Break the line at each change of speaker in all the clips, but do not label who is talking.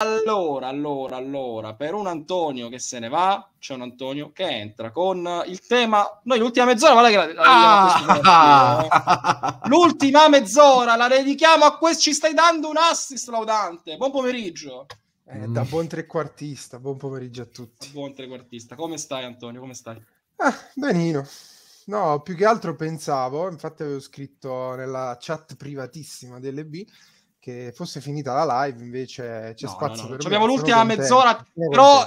Allora, allora, allora, per un Antonio che se ne va, c'è un Antonio che entra con il tema. Noi l'ultima mezz'ora, guarda che la, la, ah! l'ultima mezz'ora la dedichiamo a questo. Ci stai dando un assist, Laudante. Buon pomeriggio.
Eh, da buon trequartista, buon pomeriggio a tutti. Buon trequartista, come stai, Antonio? Come stai? Ah, benino. No, più che altro pensavo, infatti avevo scritto nella chat privatissima delle B che fosse finita la live, invece c'è no, spazio no, no. per Abbiamo l'ultima mezz'ora, però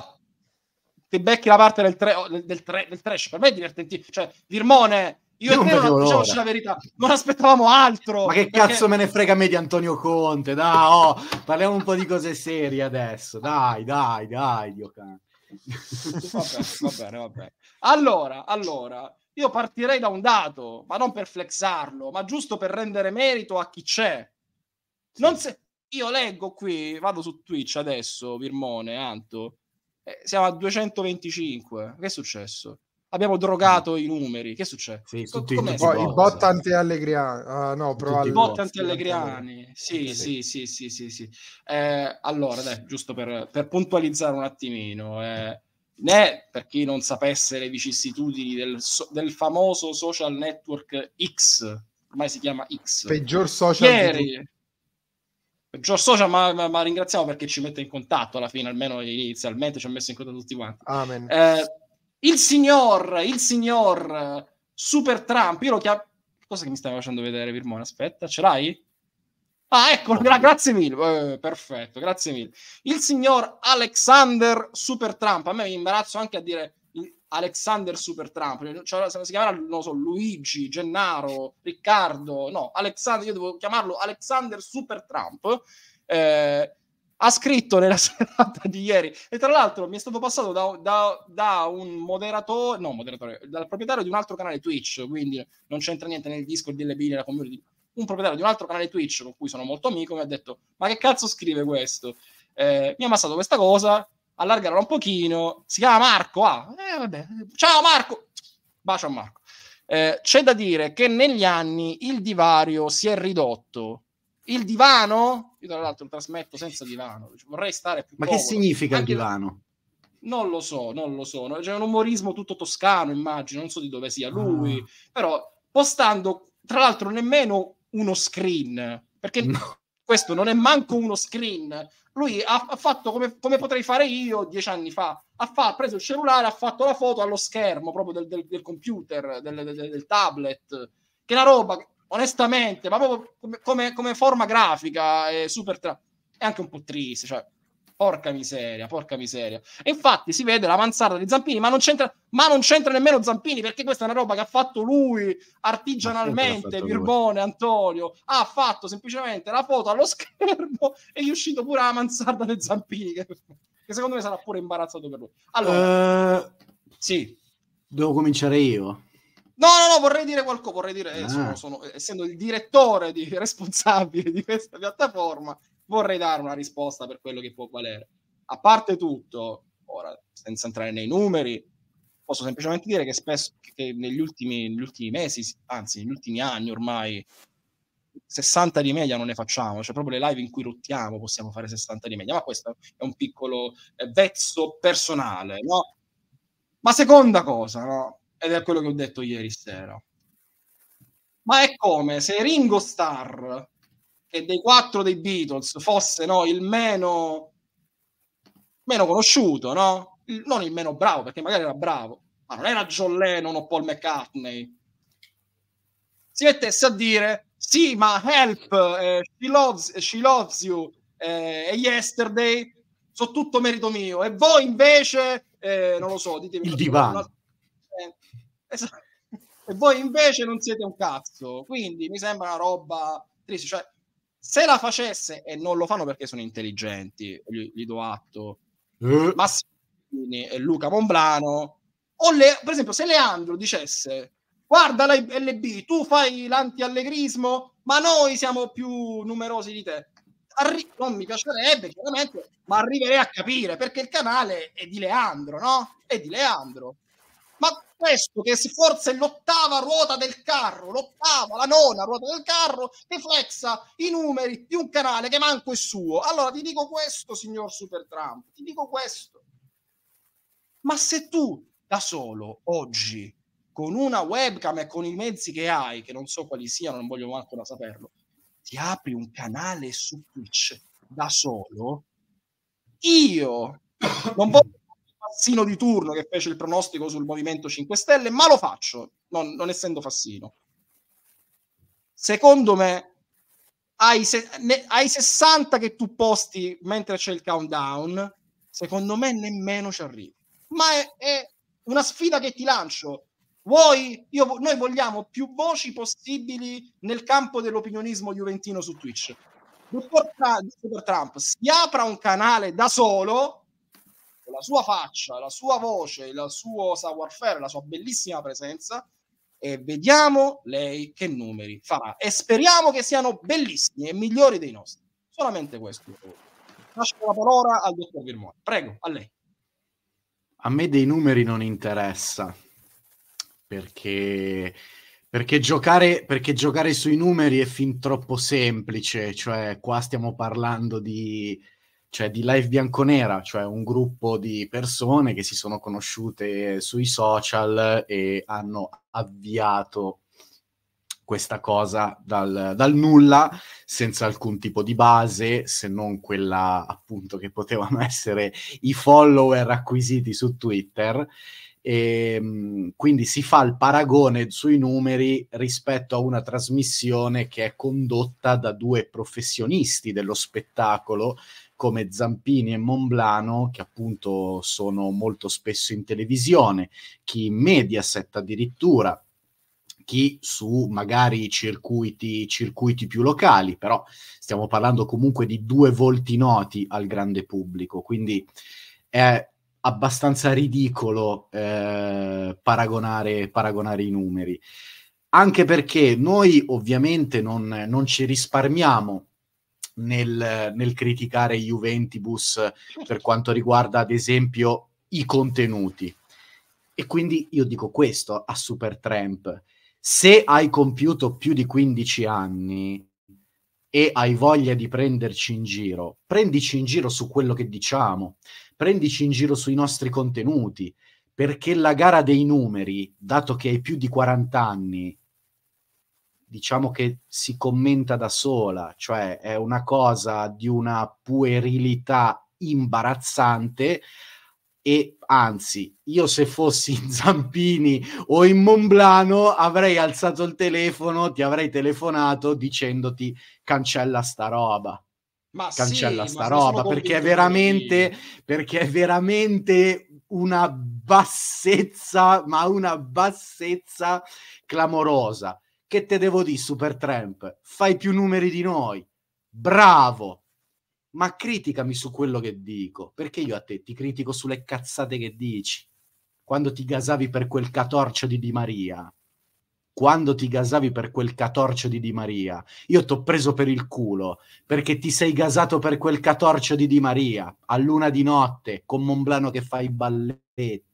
ti becchi la parte del,
tre, del, tre, del trash. Per me è divertente. Cioè, Virmone, io, io e te non, diciamoci la verità, non aspettavamo altro. Ma che perché... cazzo
me ne frega a me di Antonio Conte? Dai, oh, parliamo un po' di cose serie adesso. Dai, dai, dai, Dio cane. va bene, va bene, va bene.
Allora, allora, io partirei da un dato, ma non per flexarlo, ma giusto per rendere merito a chi c'è. Non se... Io leggo qui, vado su Twitch adesso, Virmone, Anto, eh, siamo a 225. Che è successo? Abbiamo drogato i numeri. Che è successo? Sì, Co- tutti, poi, ah, I
bot anti-allegriani. Ah, no, però I bot anti-allegriani.
Sì, sì, sì, sì, sì. sì. Eh, allora, dai, giusto per, per, puntualizzare un attimino. Eh, né per chi non sapesse le vicissitudini del, del famoso social network X, ormai si chiama
X. Peggior social. network.
George Social, ma, ma, ma, ringraziamo perché ci mette in contatto alla fine, almeno inizialmente ci ha messo in contatto tutti quanti. Amen. Eh, il signor, il signor eh, Super Trump, io lo chiamo... Cosa che mi stai facendo vedere, Virmone? Aspetta, ce l'hai? Ah, ecco, gra- grazie mille, eh, perfetto, grazie mille. Il signor Alexander Super Trump, a me mi imbarazzo anche a dire Alexander Supertramp, cioè, si chiamerà, non so, Luigi, Gennaro, Riccardo, no, Alexander, io devo chiamarlo Alexander Supertramp, eh, ha scritto nella
serata
di ieri, e tra l'altro mi è stato passato da, da, da un moderatore, no moderatore, dal proprietario di un altro canale Twitch, quindi non c'entra niente nel Discord, DLB, nella community, un proprietario di un altro canale Twitch con cui sono molto amico mi ha detto, ma che cazzo scrive questo? Eh, mi ha passato questa cosa, allargarla un pochino. Si chiama Marco. Ah, eh, vabbè. Ciao Marco. Bacio a Marco. Eh, c'è da dire che negli anni il divario
si è ridotto.
Il divano, io tra l'altro lo trasmetto senza divano, vorrei stare
più Ma povero. che significa Anche il divano?
Non lo so, non lo so. C'è un umorismo tutto toscano, immagino, non so di dove sia lui, ah. però postando tra l'altro nemmeno uno screen, perché no questo non è manco uno screen. Lui ha, ha fatto come, come, potrei fare io dieci anni fa. Ha, fa, ha, preso il cellulare, ha fatto la foto allo schermo proprio del, del, del computer, del, del, tablet. Che è una roba, onestamente, ma proprio come, come, come forma grafica è super tra- è anche un po' triste. Cioè, Porca miseria, porca miseria. E infatti si vede l'avanzata di Zampini, ma non, ma non c'entra, nemmeno Zampini perché questa è una roba che ha fatto lui artigianalmente, Birbone, lui. Antonio. Ha fatto semplicemente la foto allo schermo e gli è uscito pure la mansarda di Zampini, che, che, secondo me sarà pure imbarazzato per lui.
Allora, uh, sì. Devo cominciare io. No,
no, no, vorrei dire qualcosa, vorrei dire, eh, ah. sono, sono, essendo il direttore di, responsabile di questa piattaforma, vorrei dare una risposta per quello che può valere. A parte tutto, ora senza entrare nei numeri, posso semplicemente dire che spesso che negli, ultimi, negli ultimi mesi, anzi negli ultimi anni ormai, 60 di media non ne facciamo, cioè proprio le live in cui rottiamo possiamo fare 60 di media, ma questo è un piccolo eh, vezzo personale, no? Ma seconda cosa, no? Ed è quello che ho detto ieri sera. Ma è come se Ringo Starr che dei quattro dei Beatles fosse no, il meno, meno conosciuto, no? il, non il meno bravo, perché magari era bravo, ma non era John Lennon o Paul McCartney. Si mettesse a dire, sì, ma Help, eh, she, loves, she Loves You eh, e Yesterday sono tutto merito mio, e voi invece, eh, non lo so, ditemi... Il divano. Una... Esatto. E voi invece non siete un cazzo, quindi mi sembra una roba triste, cioè se la facesse e non lo fanno perché sono intelligenti, gli, gli do atto, uh. Massimini e Luca Monblano, o le, per esempio se Leandro dicesse guarda la LB, tu fai l'anti-allegrismo, ma noi siamo più numerosi di te. Arri- non mi piacerebbe, chiaramente, ma arriverei a capire perché il canale è di Leandro, no? È di Leandro ma questo che forse è l'ottava ruota del carro, l'ottava, la nona ruota del carro, riflessa i numeri di un canale che manco è suo. Allora ti dico questo, signor Super Trump, ti dico questo. Ma se tu da solo oggi con una webcam e con i mezzi che hai, che non so quali siano, non voglio ancora saperlo, ti apri un canale su Twitch da solo, io non voglio Fassino di turno che fece il pronostico sul Movimento 5 Stelle, ma lo faccio, non, non essendo Fassino. Secondo me, ai, se, ne, ai 60 che tu posti mentre c'è il countdown, secondo me nemmeno ci arrivi. Ma è, è una sfida che ti lancio. Vuoi, io, noi vogliamo più voci possibili nel campo dell'opinionismo juventino su Twitch. Dottor Trump, si apra un canale da solo la sua faccia, la sua voce, il suo savoir-faire, la sua bellissima presenza e vediamo lei che numeri farà e speriamo che siano bellissimi e migliori dei nostri. Solamente questo. Lascio la parola al dottor Virmone. Prego, a lei.
A me dei numeri non interessa perché perché giocare, perché giocare, sui numeri è fin troppo semplice, cioè qua stiamo parlando di cioè di Live Bianconera, cioè un gruppo di persone che si sono conosciute sui social e hanno avviato questa cosa dal, dal, nulla, senza alcun tipo di base, se non quella appunto che potevano essere i follower acquisiti su Twitter. E, ehm, quindi si fa il paragone sui numeri rispetto a una trasmissione che è condotta da due professionisti dello spettacolo come Zampini e Monblano, che appunto sono molto spesso in televisione, chi in Mediaset addirittura, chi su magari circuiti, circuiti più locali, però stiamo parlando comunque di due volti noti al grande pubblico, quindi è abbastanza ridicolo eh, paragonare, paragonare i numeri anche perché noi ovviamente non, non, ci risparmiamo nel, nel criticare Juventus per quanto riguarda, ad esempio, i contenuti. E quindi io dico questo a Supertramp. Se hai compiuto più di 15 anni e hai voglia di prenderci in giro, prendici in giro su quello che diciamo, prendici in giro sui nostri contenuti, perché la gara dei numeri, dato che hai più di 40 anni diciamo che si commenta da sola, cioè è una cosa di una puerilità imbarazzante e anzi, io se fossi in Zampini o in Monblano avrei alzato il telefono, ti avrei telefonato dicendoti cancella sta roba. Ma cancella sì, sta roba perché è veramente perché è veramente una bassezza, ma una bassezza clamorosa. Che te devo di Super Tramp? Fai più numeri di noi. Bravo! Ma criticami su quello che dico, perché io a te ti critico sulle cazzate che dici. Quando ti gasavi per quel catorcio di Di Maria, quando ti gasavi per quel catorcio di Di Maria. Io t'ho preso per il culo perché ti sei gasato per quel catorcio di Di Maria a luna di notte con Monblano che fa i balletti,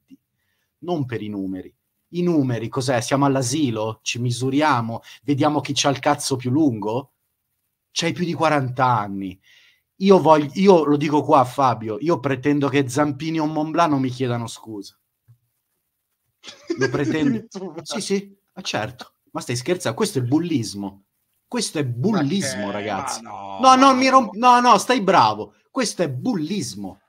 non per i numeri i numeri, cos'è? Siamo all'asilo, ci misuriamo, vediamo chi c'ha il cazzo più lungo? C'hai più di 40 anni. Io, voglio, io lo dico qua a Fabio, io pretendo che Zampini o Monblano mi chiedano scusa. Lo pretendo. sì, sì, ma certo. Ma stai scherzando? Questo è bullismo. Questo è bullismo, che... ragazzi. No, no, no, mi romp- no, no, stai bravo. Questo è bullismo.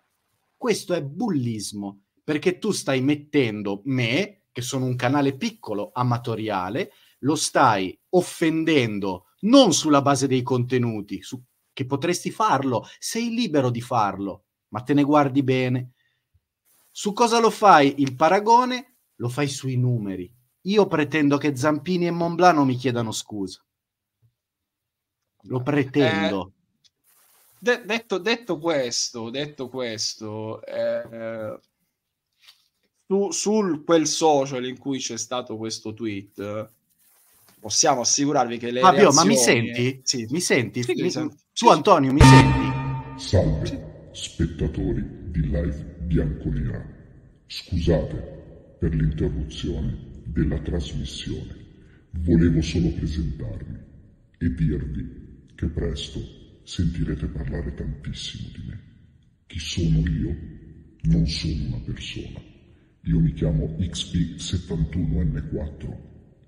Questo è bullismo. Perché tu stai mettendo me, che sono un canale piccolo, amatoriale, lo stai offendendo non sulla base dei contenuti, su, che potresti farlo, sei libero di farlo, ma te ne guardi bene. Su cosa lo fai? Il paragone lo fai sui numeri. Io pretendo che Zampini e Monblano mi chiedano scusa. Lo eh, pretendo. Eh,
de- detto, detto, questo, detto questo eh, eh su, sul quel social in cui c'è stato questo tweet possiamo assicurarvi che le Fabio, reazioni... ma mi senti?
Sì. Mi senti? Sì, mi senti? Su Antonio, mi senti? Salve, sì. spettatori
di Live Bianconera. Scusate per l'interruzione della trasmissione. Volevo solo presentarmi e dirvi che presto sentirete parlare tantissimo di me. Chi sono io? Non sono una persona io mi chiamo XP71N4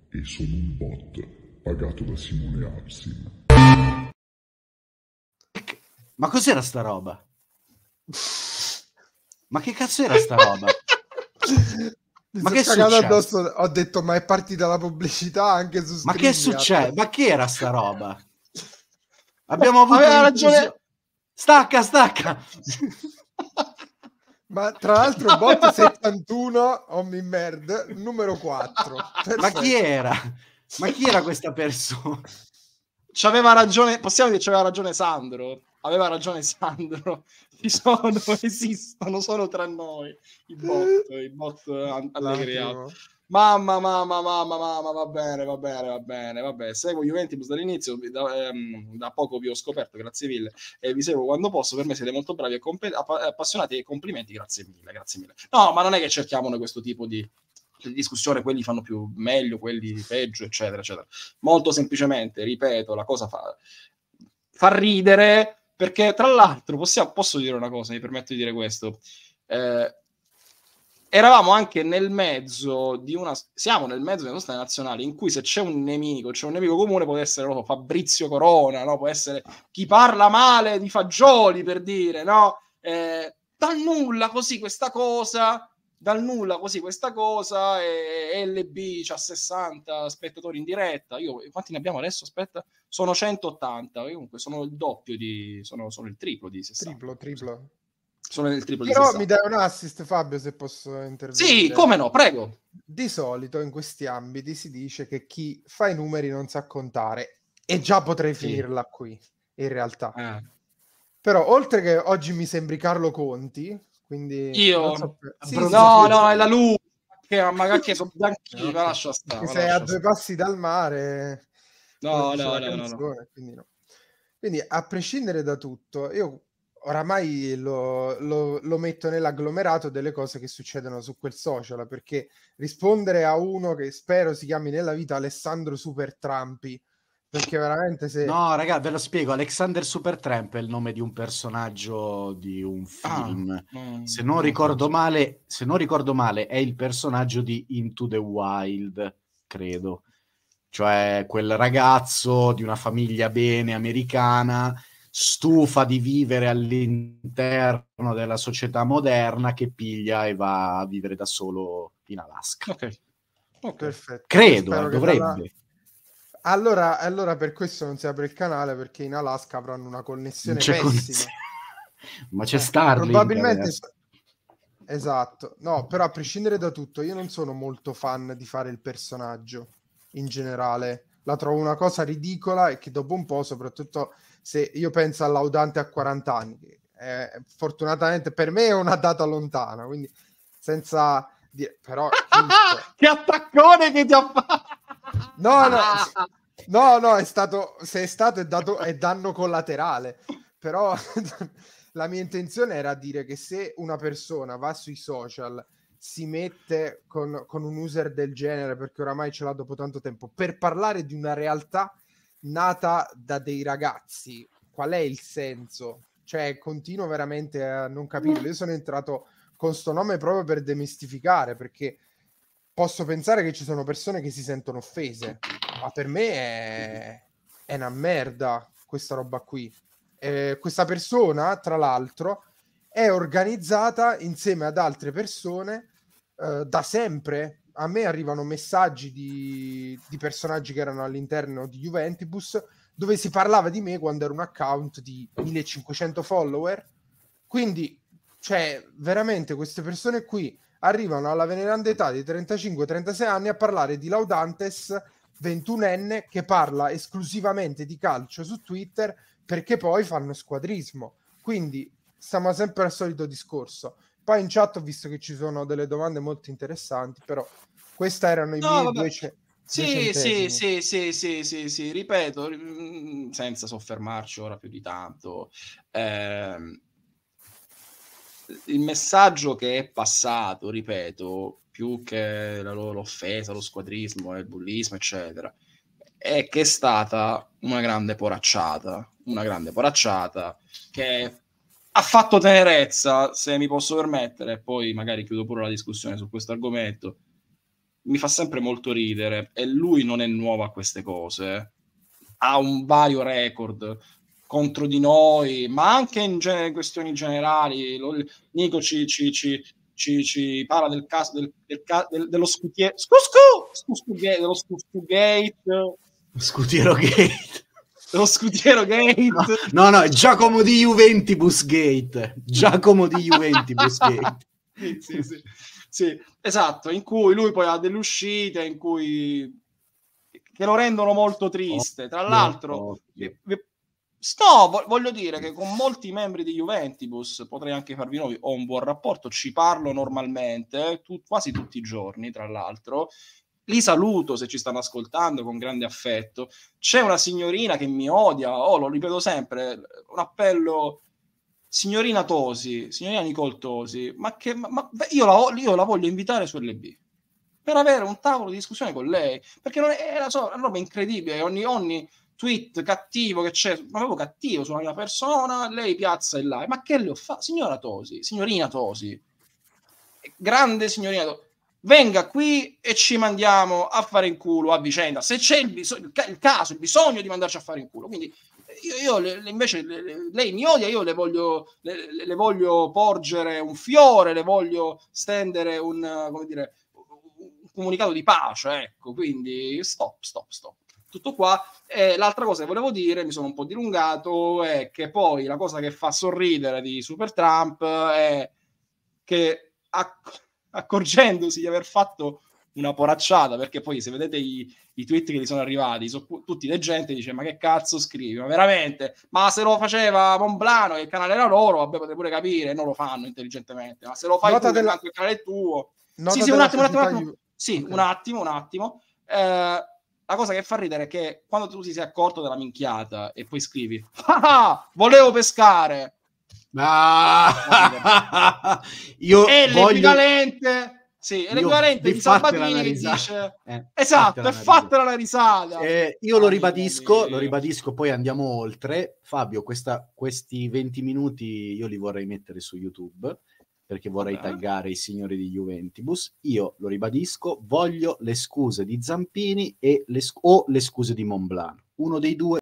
e sono un bot pagato da Simone Absim.
Ma cos'era sta roba? Ma che cazzo era sta roba?
ma che è successo? Addosso, ho detto, ma è partita la pubblicità anche su Ma che è successo?
Ma che era sta roba?
Abbiamo avuto... Aveva ragione... Stacca, stacca! Ma tra l'altro bot 71 Omni Merd numero 4. Perfetto. Ma chi era? Ma chi era questa persona? C'aveva
ragione, possiamo dire che aveva ragione Sandro. Aveva ragione Sandro. Ci sono, esistono, sono tra noi i bot, i bot allegria. Mamma, mamma, mamma, mamma, va bene, va bene, va bene, va bene. Seguo Juventus dall'inizio, da, ehm, da, poco vi ho scoperto, grazie mille, e vi seguo quando posso, per me siete molto bravi e comp- appassionati e complimenti, grazie mille, grazie mille. No, ma non è che cerchiamo questo tipo di discussione, quelli fanno più meglio, quelli peggio, eccetera, eccetera. Molto semplicemente, ripeto, la cosa fa, fa ridere, perché tra l'altro possiamo, posso dire una cosa, mi permetto di dire questo. Eh, eravamo anche nel mezzo di una. Siamo nel mezzo di una storia nazionale in cui se c'è un nemico, c'è un nemico comune, può essere so, Fabrizio Corona, no? può essere chi parla male di fagioli per dire, no? Eh, dal nulla così questa cosa. Dal nulla così questa cosa e LB c'ha 60 spettatori in diretta. Io quanti ne abbiamo adesso? Aspetta, sono 180. comunque sono il doppio di. sono, sono il triplo di 60. Triplo, triplo sono
nel triplo Però di 60. mi dai un assist, Fabio, se posso intervenire. Sì, come no, prego. Di solito in questi ambiti si dice che chi fa i numeri non sa contare, e già potrei sì. finirla qui, in realtà. Eh. Però oltre che oggi mi sembri Carlo Conti, quindi... Io? So sì, no, no, è la luce. Che, magari che sono bianchino, no. lascia stare. Sei a due passi dal mare.
No, no, no, canzone,
no, no. Quindi no. Quindi a prescindere da tutto, io oramai lo, lo, lo, metto nell'agglomerato delle cose che succedono su quel social, perché rispondere a uno che spero si chiami nella vita Alessandro Super Trampi, perché veramente se... No,
raga, ve lo spiego, Alexander Super Tramp è il nome di un personaggio di un ah, film. Ah, se, non ricordo male, se non ricordo male, è il personaggio di Into the Wild, credo. Cioè quel ragazzo di una famiglia bene americana stufa di vivere all'interno della società moderna che piglia e va a vivere da solo in Alaska. Ok,
okay. perfetto. Credo, eh, dovrebbe. Dalla... Allora, allora, per questo non si apre il canale perché in Alaska avranno una connessione pessima. Connessione.
Ma c'è eh, Probabilmente...
Esatto, no, però a prescindere da tutto, io non sono molto fan di fare il personaggio in generale. La trovo una cosa ridicola e che dopo un po', soprattutto se io penso all'Audante a 40 anni, eh, fortunatamente per me è una data lontana, quindi senza dire, però... che attaccone che ti ha fatto! No, no, ah. no, no, è stato, se è stato è, dato, è danno collaterale, però la mia intenzione era dire che se una persona va sui social si mette con, con, un user del genere, perché oramai ce l'ha dopo tanto tempo, per parlare di una realtà nata da dei ragazzi, qual è il senso? Cioè, continuo veramente a non capirlo. Io sono entrato con sto nome proprio per demistificare, perché posso pensare che ci sono persone che si sentono offese, ma per me è, è una merda questa roba qui. Eh, questa persona, tra l'altro, è organizzata insieme ad altre persone eh, da sempre a me arrivano messaggi di, di personaggi che erano all'interno di Juventus dove si parlava di me quando ero un account di 1500 follower. Quindi, cioè, veramente queste persone qui arrivano alla veneranda età di 35-36 anni a parlare di Laudantes, 21enne, che parla esclusivamente di calcio su Twitter perché poi fanno squadrismo. Quindi, stiamo sempre al solito discorso. Poi in chat ho visto che ci sono delle domande molto interessanti, però questi erano i no, miei due ce- sì, sì, sì,
sì, sì, sì, sì, ripeto, mm, senza soffermarci ora più di tanto. Eh, il messaggio che è passato, ripeto, più che la, loro offesa, lo squadrismo, il bullismo, eccetera, è che è stata una grande poracciata, una grande poracciata che ha fatto tenerezza, se mi posso permettere, poi magari chiudo pure la discussione su questo argomento mi fa sempre molto ridere e lui non è nuovo a queste cose. Ha un vario record contro di noi, ma anche in gen- questioni generali. Lo, Nico ci, ci, ci, ci, parla del caso del, del, del, dello scutiero dello scutiero gate
scutiero gate lo scutiero gate no no, no Giacomo di Juventus gate Giacomo di Juventus gate
sì, sì, sì sì, esatto, in cui lui poi ha delle uscite, in cui che lo rendono molto triste. Tra l'altro, no, voglio dire che con molti membri di Juventus potrei anche farvi nuovi, ho un buon rapporto, ci parlo normalmente, eh, tu, quasi tutti i giorni, tra l'altro. Li saluto se ci stanno ascoltando con grande affetto. C'è una signorina che mi odia, oh, lo ripeto sempre, un appello signorina Tosi, signorina Nicole Tosi, ma che ma, ma, io, la, io, la, voglio invitare su LB per avere un tavolo di discussione con lei, perché non è, è una, so, una roba incredibile, ogni, ogni, tweet cattivo che c'è, ma proprio cattivo sulla mia persona, lei piazza e là, ma che le ho fatto? Signora Tosi, signorina Tosi, grande signorina Tosi, venga qui e ci mandiamo a fare in culo a vicenda, se c'è il, bisog- il caso, il bisogno di mandarci a fare in culo, quindi io, io invece lei mi odia, io le voglio, le, le voglio, porgere un fiore, le voglio stendere un, come dire, un comunicato di pace, ecco, quindi stop, stop, stop. Tutto qua. E l'altra cosa che volevo dire, mi sono un po' dilungato, è che poi la cosa che fa sorridere di Super Trump è che accorgendosi di aver fatto una poracciata, perché poi se vedete i, i tweet che gli sono arrivati, sono tutti le gente dice ma che cazzo scrivi, ma veramente, ma se lo faceva Monblano che il canale era loro, vabbè potete pure capire, non lo fanno intelligentemente, ma se lo fai Nota tu, della... il canale è tuo.
Nota sì, sì, un attimo, un attimo, un attimo.
Sì, okay. un attimo, un attimo. Eh, la cosa che fa ridere è che quando tu ti sei accorto della minchiata e poi scrivi, ah, ah volevo pescare. Ah,
io è voglio... l'equivalente
sì, è l'equivalente di Sabatini che dice
eh, esatto, è fatta la risata. Eh, io lo ribadisco, lo ribadisco, poi andiamo oltre. Fabio, questa, questi 20 minuti io li vorrei mettere su YouTube perché vorrei okay. taggare i signori di Juventus. Io lo ribadisco, voglio le scuse di Zampini le, o le scuse di Monblanc. Uno dei due